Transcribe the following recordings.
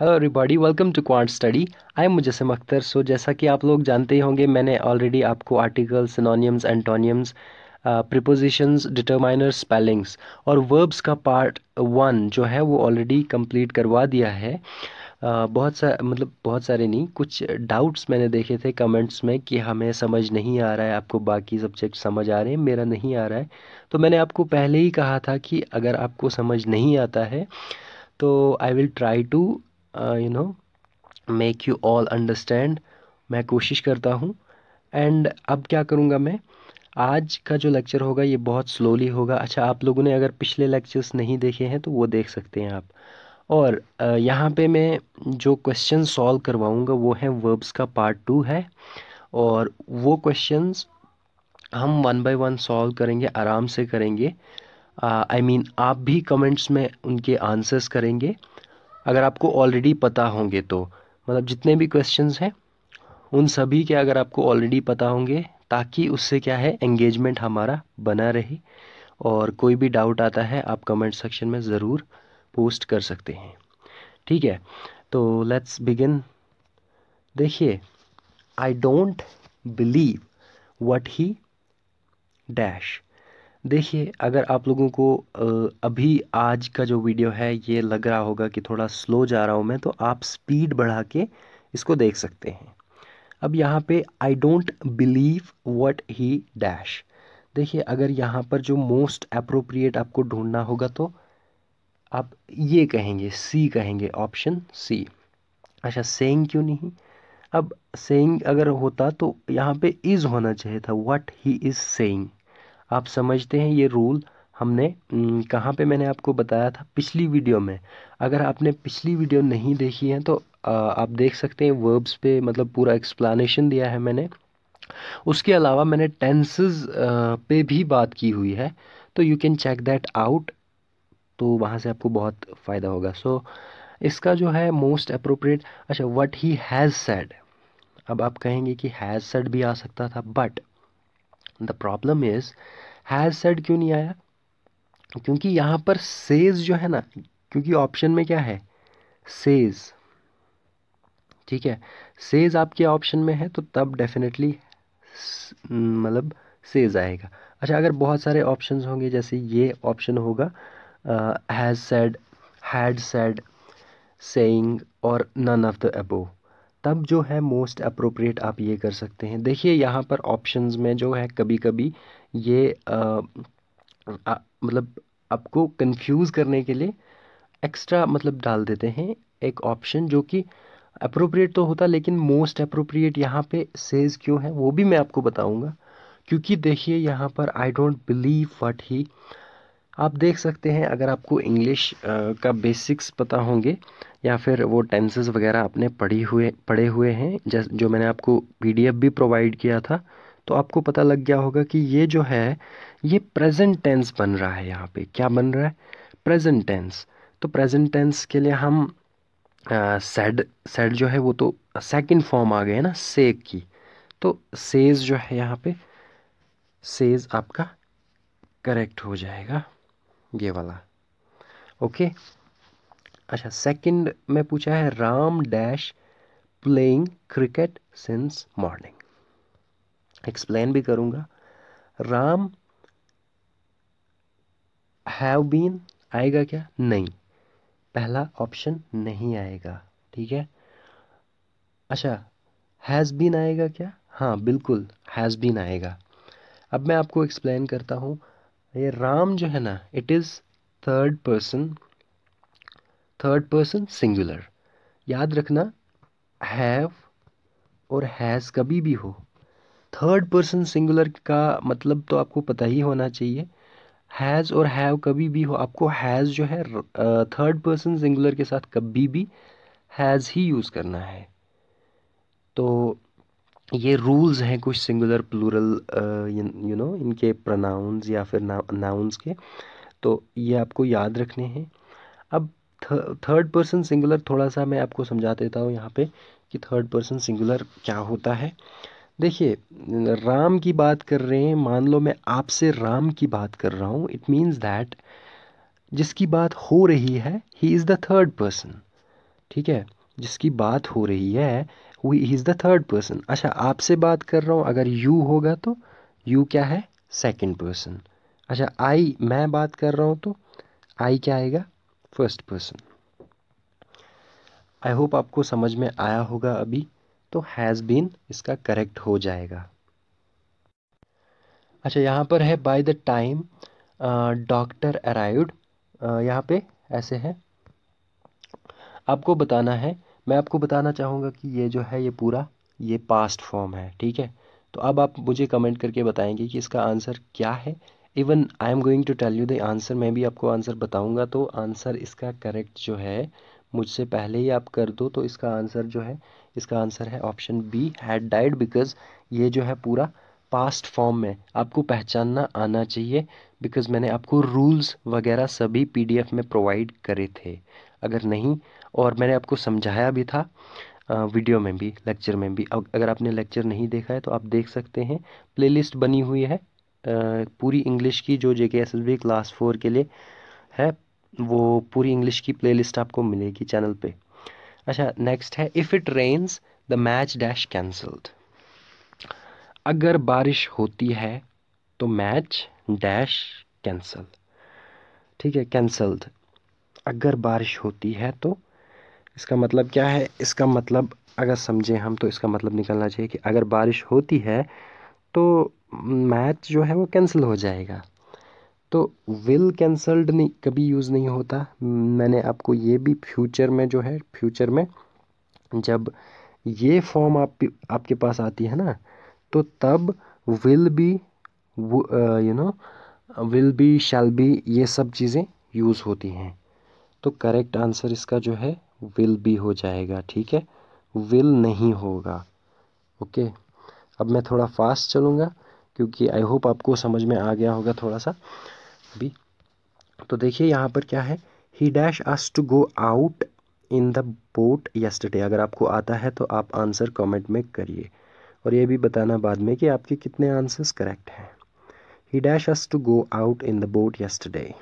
Hello everybody welcome to Quant Study I am Mujassim Akhtar so जैसा कि आप लोग जानते ही होंगे मैंने ऑलरेडी आपको articles synonyms antonyms prepositions determiner spellings और वर्ब्स का पार्ट वन जो है वो ऑलरेडी कंप्लीट करवा दिया है Uh, बहुत सा मतलब बहुत सारे नहीं कुछ डाउट्स मैंने देखे थे कमेंट्स में कि हमें समझ नहीं आ रहा है आपको बाकी सब्जेक्ट समझ आ रहे हैं मेरा नहीं आ रहा है तो मैंने आपको पहले ही कहा था कि अगर आपको समझ नहीं आता है तो I will try to you know make you all understand मैं कोशिश करता हूँ एंड अब क्या करूँगा मैं आज का जो लेक्चर होगा ये बहुत स्लोली होगा अच्छा आप लोगों ने अगर पिछले लेक्चर्स नहीं देखे हैं तो वो देख सकते हैं आप और uh, यहाँ पे मैं जो क्वेश्चन सॉल्व करवाऊँगा वो है वर्ब्स का पार्ट टू है और वो क्वेश्चंस हम वन बाय वन सॉल्व करेंगे आराम से करेंगे आई uh, मीन mean, आप भी कमेंट्स में उनके आंसर्स करेंगे अगर आपको ऑलरेडी पता होंगे तो मतलब जितने भी क्वेश्चंस हैं उन सभी के अगर आपको ऑलरेडी पता होंगे ताकि उससे क्या है एंगेजमेंट हमारा बना रहे और कोई भी डाउट आता है आप कमेंट सेक्शन में ज़रूर पोस्ट कर सकते हैं ठीक है तो लेट्स बिगिन देखिए I don't believe what he dash देखिए अगर आप लोगों को अभी आज का जो वीडियो है ये लग रहा होगा कि थोड़ा स्लो जा रहा हूँ मैं तो आप स्पीड बढ़ा के इसको देख सकते हैं अब यहाँ पे I don't believe what he dash देखिए अगर यहाँ पर जो मोस्ट अप्रोप्रिएट आपको ढूंढना होगा तो आप ये कहेंगे सी कहेंगे ऑप्शन सी अच्छा सेंग क्यों नहीं अब सेंग अगर होता तो यहाँ पे इज़ होना चाहिए था वट ही इज़ सेइंग आप समझते हैं ये रूल हमने कहाँ पे मैंने आपको बताया था पिछली वीडियो में अगर आपने पिछली वीडियो नहीं देखी है तो आप देख सकते हैं वर्ब्स पे मतलब पूरा एक्सप्लानेशन दिया है मैंने उसके अलावा मैंने टेंसेस पे भी बात की हुई है तो you can check that out तो वहाँ से आपको बहुत फ़ायदा होगा सो so, इसका जो है मोस्ट अप्रोप्रिएट अच्छा वट ही हैज़ सेड अब आप कहेंगे कि हैज़ सेड भी आ सकता था but the problem is has said क्यों नहीं आया क्योंकि यहाँ पर सेज जो है ना क्योंकि ऑप्शन में क्या है सेज ठीक है सेज आपके ऑप्शन में है तो तब डेफिनेटली मतलब सेज आएगा अच्छा अगर बहुत सारे ऑप्शन होंगे जैसे ये ऑप्शन होगा has said had said saying और नन ऑफ द अबो तब जो है मोस्ट अप्रोप्रिएट आप ये कर सकते हैं देखिए यहाँ पर ऑप्शंस में जो है कभी कभी ये मतलब आपको कंफ्यूज़ करने के लिए एक्स्ट्रा मतलब डाल देते हैं एक ऑप्शन जो कि अप्रोप्रिएट तो होता लेकिन मोस्ट अप्रोप्रिएट यहाँ पे सेज क्यों है वो भी मैं आपको बताऊँगा क्योंकि देखिए यहाँ पर I don't believe what he आप देख सकते हैं अगर आपको इंग्लिश का बेसिक्स पता होंगे या फिर वो टेंसेस वगैरह आपने पढ़ी हुए पढ़े हुए हैं जो मैंने आपको पीडीएफ भी प्रोवाइड किया था तो आपको पता लग गया होगा कि ये जो है ये प्रेजेंट टेंस बन रहा है यहाँ पे क्या बन रहा है प्रेजेंट टेंस तो प्रेजेंट टेंस के लिए हम सेड सेड जो है वो तो सेकंड फॉर्म आ गए ना से की तो सेज जो है यहाँ पे सेज आपका करेक्ट हो जाएगा ये वाला ओके अच्छा सेकंड में पूछा है Ram dash playing cricket since morning explain भी करूँगा राम हैव बीन आएगा क्या नहीं पहला ऑप्शन नहीं आएगा ठीक है अच्छा हैज़ बीन आएगा क्या हाँ बिल्कुल हैज़ बीन आएगा अब मैं आपको एक्सप्लेन करता हूँ ये राम जो है ना it is third person third person singular याद रखना हैव और हैज़ कभी भी हो थर्ड पर्सन सिंगुलर का मतलब तो आपको पता ही होना चाहिए हैज़ और हैव कभी भी हो आपको हैज़ जो है थर्ड पर्सन सिंगुलर के साथ कभी भी हैज़ ही यूज़ करना है तो ये रूल्स हैं कुछ सिंगुलर प्लूरल यू नो इनके प्रनाउंस या फिर नाउंस के तो ये आपको याद रखने हैं अब थर्ड पर्सन सिंगुलर थोड़ा सा मैं आपको समझा देता हूँ यहाँ पे कि थर्ड पर्सन सिंगुलर क्या होता है देखिए राम की बात कर रहे हैं मान लो मैं आपसे राम की बात कर रहा हूँ इट मीन्स दैट जिसकी बात हो रही है he is the third person ठीक है जिसकी बात हो रही है he is the third person अच्छा आपसे बात कर रहा हूँ अगर यू होगा तो यू क्या है सेकेंड पर्सन अच्छा आई मैं बात कर रहा हूँ तो आई क्या आएगा फर्स्ट पर्सन आई होप आपको समझ में आया होगा अभी तो हैज़ बीन इसका करेक्ट हो जाएगा अच्छा यहाँ पर है by the time doctor arrived यहाँ पे ऐसे है आपको बताना है मैं आपको बताना चाहूँगा कि ये जो है ये पूरा ये पास्ट फॉर्म है ठीक है तो अब आप मुझे कमेंट करके बताएंगे कि इसका आंसर क्या है even I am going to tell you the answer मैं भी आपको आंसर बताऊंगा तो आंसर इसका करेक्ट जो है मुझसे पहले ही आप कर दो तो इसका आंसर जो है इसका आंसर है option B had died because ये जो है पूरा पास्ट फॉर्म में आपको पहचानना आना चाहिए बिकॉज मैंने आपको रूल्स वगैरह सभी पीडीएफ में प्रोवाइड करे थे अगर नहीं और मैंने आपको समझाया भी था वीडियो में भी लेक्चर में भी अगर आपने लेक्चर नहीं देखा है तो आप देख सकते हैं प्लेलिस्ट बनी हुई है पूरी इंग्लिश की जो J K S S B class four के लिए है वो पूरी इंग्लिश की प्लेलिस्ट आपको मिलेगी चैनल पे अच्छा नेक्स्ट है if it rains the match dash cancelled अगर बारिश होती है तो मैच डैश कैंसल ठीक है कैंसल्ड अगर बारिश होती है तो इसका मतलब क्या है इसका मतलब अगर समझें हम तो इसका मतलब निकलना चाहिए कि अगर बारिश होती है तो मैच जो है वो कैंसिल हो जाएगा तो विल कैंसल्ड नहीं कभी यूज़ नहीं होता मैंने आपको ये भी फ्यूचर में जो है फ्यूचर में जब ये फॉर्म आप आपके पास आती है ना तो तब will be you know will be shall be ये सब चीज़ें यूज़ होती हैं तो करेक्ट आंसर इसका जो है विल बी हो जाएगा ठीक है विल नहीं होगा ओके okay. अब मैं थोड़ा फास्ट चलूँगा क्योंकि आई होप आपको समझ में आ गया होगा थोड़ा सा बी तो देखिए यहाँ पर क्या है he dash us to go out in the boat yesterday अगर आपको आता है तो आप आंसर कमेंट में करिए और ये भी बताना बाद में कि आपके कितने आंसर्स करेक्ट हैं he dash us to go out in the boat yesterday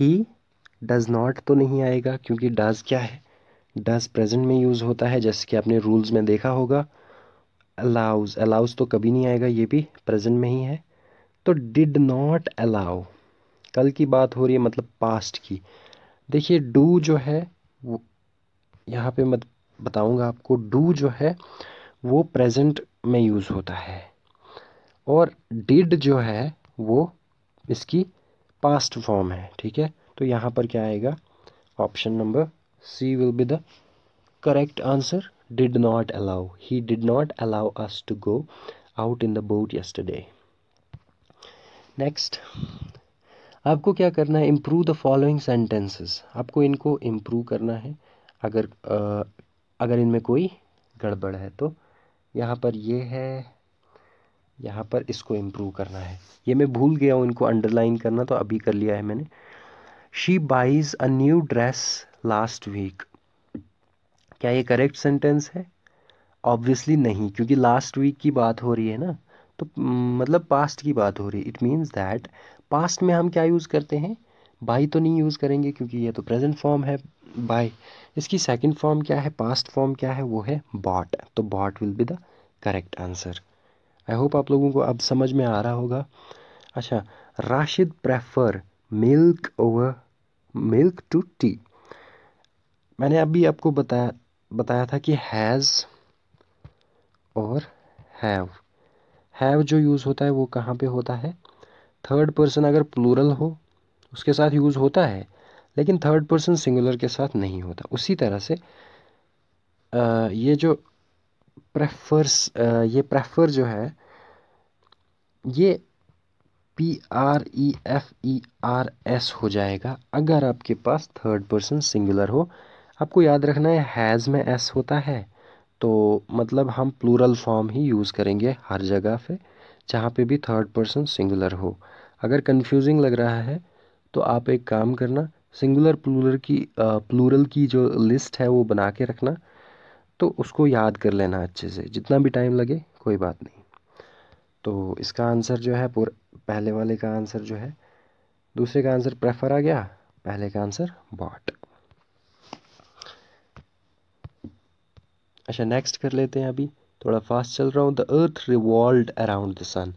he does not तो नहीं आएगा क्योंकि डज क्या है डज प्रेजेंट में यूज़ होता है जैसे कि आपने रूल्स में देखा होगा अलाउज अलाउज तो कभी नहीं आएगा ये भी प्रेजेंट में ही है तो डिड नॉट अलाउ कल की बात हो रही है मतलब पास्ट की देखिए डू जो है वो यहाँ पे मैं बताऊँगा आपको डू जो है वो प्रेजेंट में यूज़ होता है और डिड जो है वो इसकी पास्ट फॉर्म है ठीक है तो यहाँ पर क्या आएगा option number C will be the correct answer did not allow he did not allow us to go out in the boat yesterday next आपको क्या करना है इम्प्रूव द फॉलोइंग सेंटेंसेस आपको इनको इम्प्रूव करना है अगर आ, अगर इनमें कोई गड़बड़ है तो यहाँ पर ये है यहाँ पर इसको इम्प्रूव करना है ये मैं भूल गया हूँ इनको अंडरलाइन करना तो अभी कर लिया है मैंने she buys a new dress last week क्या ये करेक्ट सेंटेंस है ऑब्वियसली नहीं क्योंकि लास्ट वीक की बात हो रही है ना तो मतलब पास्ट की बात हो रही इट मीन्स दैट पास्ट में हम क्या यूज़ करते हैं बाई तो नहीं यूज़ करेंगे क्योंकि ये तो प्रेजेंट फॉर्म है बाय इसकी सेकंड फॉर्म क्या है पास्ट फॉर्म क्या है वो है बॉट तो bought will be the correct answer I hope आप लोगों को अब समझ में आ रहा होगा अच्छा Rashid prefer milk over milk to tea मैंने अभी आपको बताया बताया था कि हैज़ और हैव हैव जो यूज़ होता है वो कहाँ पे होता है थर्ड पर्सन अगर प्लूरल हो उसके साथ यूज़ होता है लेकिन थर्ड पर्सन सिंगुलर के साथ नहीं होता उसी तरह से आ, ये जो प्रेफर्स आ, ये प्रेफर जो है ये P R E F E R S हो जाएगा अगर आपके पास थर्ड पर्सन सिंगुलर हो आपको याद रखना है हैज़ में एस होता है तो मतलब हम प्लूरल फॉर्म ही यूज़ करेंगे हर जगह पे जहाँ पे भी थर्ड पर्सन सिंगुलर हो अगर कंफ्यूजिंग लग रहा है तो आप एक काम करना सिंगुलर प्लूरल की प्लूरल की जो लिस्ट है वो बना के रखना तो उसको याद कर लेना अच्छे से जितना भी टाइम लगे कोई बात नहीं तो इसका आंसर जो है पूरा पहले वाले का आंसर जो है दूसरे का आंसर प्रेफर आ गया पहले का आंसर बॉट अच्छा नेक्स्ट कर लेते हैं अभी थोड़ा फास्ट चल रहा हूँ the earth revolved around the sun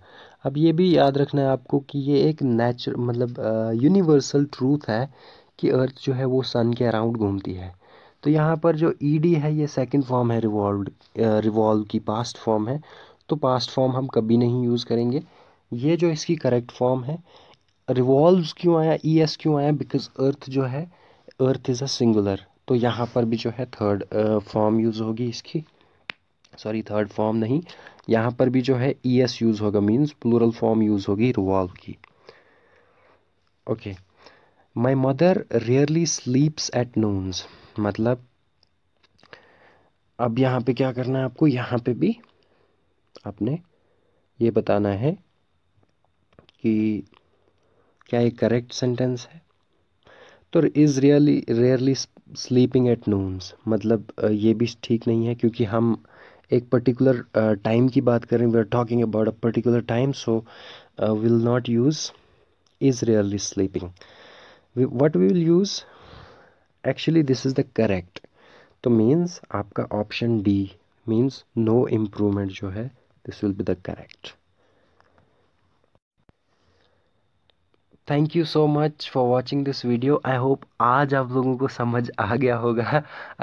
अब ये भी याद रखना है आपको कि ये एक नेचुर मतलब यूनिवर्सल ट्रूथ है कि अर्थ जो है वो सन के अराउंड घूमती है तो यहाँ पर जो ई e है ये सेकेंड फॉर्म है रिवॉल्व रिवॉल्व की पास्ट फॉर्म है तो पास्ट फॉर्म हम कभी नहीं यूज़ करेंगे ये जो इसकी करेक्ट फॉर्म है रिवॉल्व क्यों आया ई e एस क्यों आया बिकॉज अर्थ जो है अर्थ इज़ अ सिंगुलर तो यहाँ पर भी जो है थर्ड फॉर्म यूज़ होगी इसकी सॉरी थर्ड फॉर्म नहीं यहाँ पर भी जो है ई एस यूज़ होगा मीन्स प्लूरल फॉर्म यूज़ होगी रिवॉल्व की okay my mother rarely sleeps at noons मतलब अब यहाँ पे क्या करना है आपको यहाँ पे भी आपने ये बताना है कि क्या ये करेक्ट सेंटेंस है तो is really rarely sleeping at noons मतलब ये भी ठीक नहीं है क्योंकि हम एक पर्टिकुलर टाइम की बात करें we are talking about a particular time so will not use is really sleeping what we will use actually this is the correct तो मीन्स आपका option D means no improvement जो है this will be the correct thank you so much for watching this video I hope आज आप लोगों को समझ आ गया होगा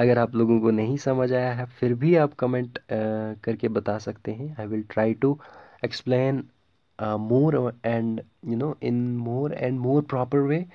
अगर आप लोगों को नहीं समझ आया है फिर भी आप कमेंट uh, करके बता सकते हैं I will try to explain more and you know in more and more proper way